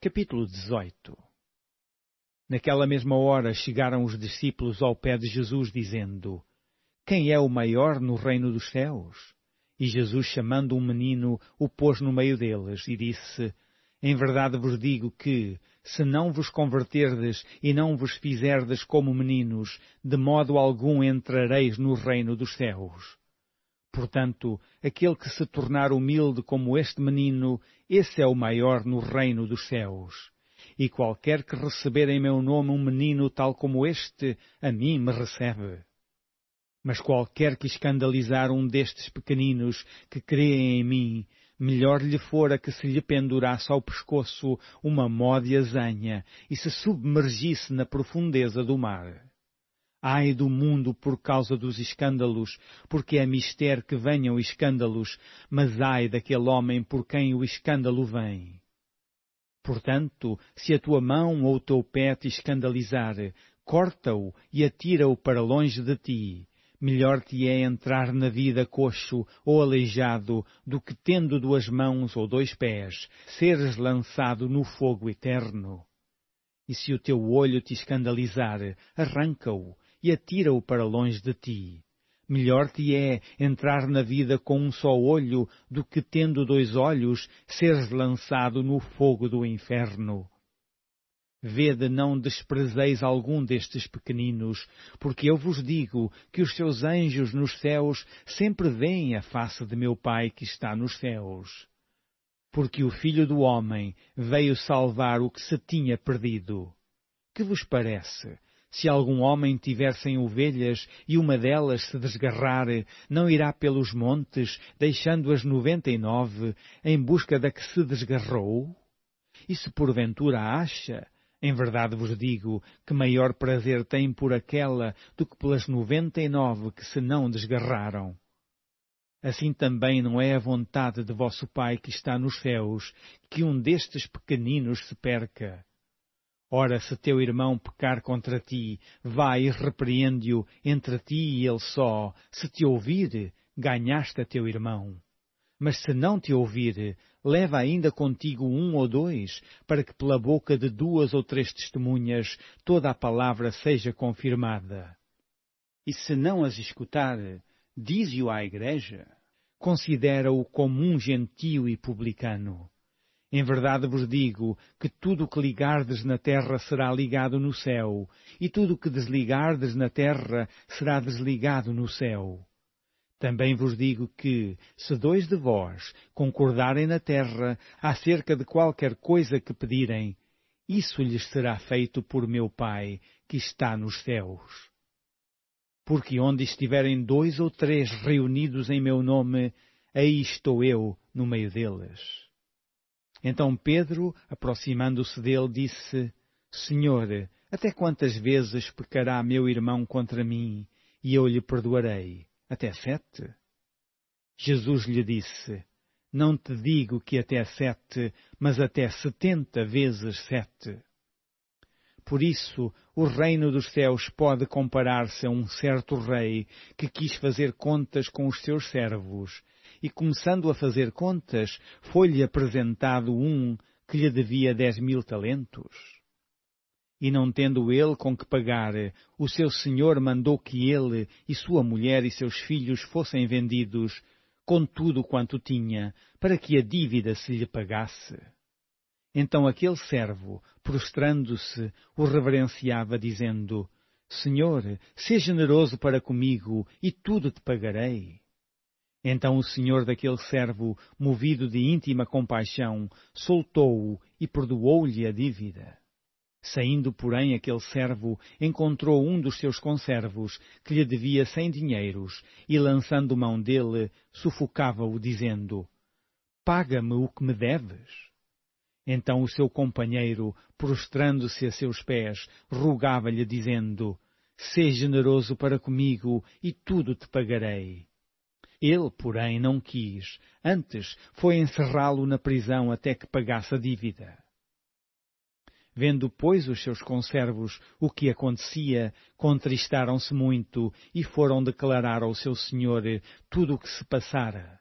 Capítulo 18 Naquela mesma hora chegaram os discípulos ao pé de Jesus, dizendo: Quem é o maior no reino dos céus? E Jesus, chamando um menino, o pôs no meio deles e disse: Em verdade vos digo que, se não vos converterdes e não vos fizerdes como meninos, de modo algum entrareis no reino dos céus. Portanto, aquele que se tornar humilde como este menino, esse é o maior no reino dos céus. E qualquer que receber em meu nome um menino tal como este, a mim me recebe. Mas qualquer que escandalizar um destes pequeninos que creem em mim, melhor lhe fora que se lhe pendurasse ao pescoço uma mó de zanha e se submergisse na profundeza do mar. Ai do mundo por causa dos escândalos, porque é mister que venham escândalos, mas ai daquele homem por quem o escândalo vem. Portanto, se a tua mão ou o teu pé te escandalizar, corta-o e atira-o para longe de ti. Melhor te é entrar na vida coxo ou aleijado do que tendo duas mãos ou dois pés, seres lançado no fogo eterno. E se o teu olho te escandalizar, arranca-o e atira-o para longe de ti. Melhor te é entrar na vida com um só olho do que, tendo dois olhos, seres lançado no fogo do inferno. Vede, não desprezeis algum destes pequeninos, porque eu vos digo que os seus anjos nos céus sempre veem a face de meu Pai que está nos céus. Porque o Filho do Homem veio salvar o que se tinha perdido. Que vos parece? Se algum homem tiver sem ovelhas e uma delas se desgarrar, não irá pelos montes, deixando as noventa e nove, em busca da que se desgarrou? E se porventura acha, em verdade vos digo que maior prazer tem por aquela do que pelas noventa e nove que se não desgarraram. Assim também não é a vontade de vosso Pai que está nos céus que um destes pequeninos se perca. Ora, se teu irmão pecar contra ti, vai e repreende-o entre ti e ele só. Se te ouvir, ganhaste a teu irmão. Mas se não te ouvir, leva ainda contigo um ou dois, para que pela boca de duas ou três testemunhas toda a palavra seja confirmada. E se não as escutar, dize-o à igreja. Considera-o como um gentio e publicano. Em verdade vos digo que tudo o que ligardes na terra será ligado no céu, e tudo o que desligardes na terra será desligado no céu. Também vos digo que, se dois de vós concordarem na terra acerca de qualquer coisa que pedirem, isso lhes será feito por meu Pai que está nos céus. Porque onde estiverem dois ou três reunidos em meu nome, aí estou eu no meio deles. Então Pedro, aproximando-se dele, disse: Senhor, até quantas vezes pecará meu irmão contra mim e eu lhe perdoarei? Até sete? Jesus lhe disse: Não te digo que até sete, mas até setenta vezes sete. Por isso, o reino dos céus pode comparar-se a um certo rei que quis fazer contas com os seus servos e, começando a fazer contas, foi-lhe apresentado um que lhe devia dez mil talentos. E não tendo ele com que pagar, o seu senhor mandou que ele e sua mulher e seus filhos fossem vendidos, com tudo quanto tinha, para que a dívida se lhe pagasse. Então aquele servo, prostrando-se, o reverenciava, dizendo: Senhor, seja generoso para comigo e tudo te pagarei. Então o senhor daquele servo, movido de íntima compaixão, soltou-o e perdoou-lhe a dívida. Saindo, porém, aquele servo encontrou um dos seus conservos que lhe devia cem dinheiros e, lançando mão dele, sufocava-o, dizendo: Paga-me o que me deves. Então o seu companheiro, prostrando-se a seus pés, rogava-lhe, dizendo: Sê generoso para comigo e tudo te pagarei. Ele, porém, não quis. Antes, foi encerrá-lo na prisão até que pagasse a dívida. Vendo, pois, os seus conservos o que acontecia, contristaram-se muito e foram declarar ao seu senhor tudo o que se passara.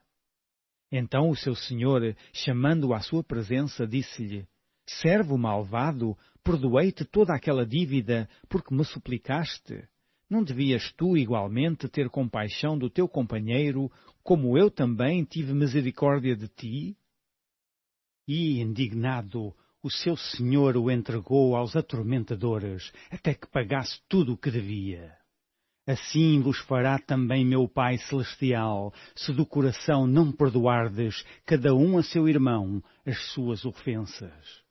Então o seu senhor, chamando-o à sua presença, disse-lhe, Servo malvado, perdoei-te toda aquela dívida, porque me suplicaste. Não devias tu igualmente ter compaixão do teu companheiro, como eu também tive misericórdia de ti? E, indignado, o seu senhor o entregou aos atormentadores, até que pagasse tudo o que devia. Assim vos fará também meu Pai Celestial, se do coração não perdoardes cada um a seu irmão as suas ofensas.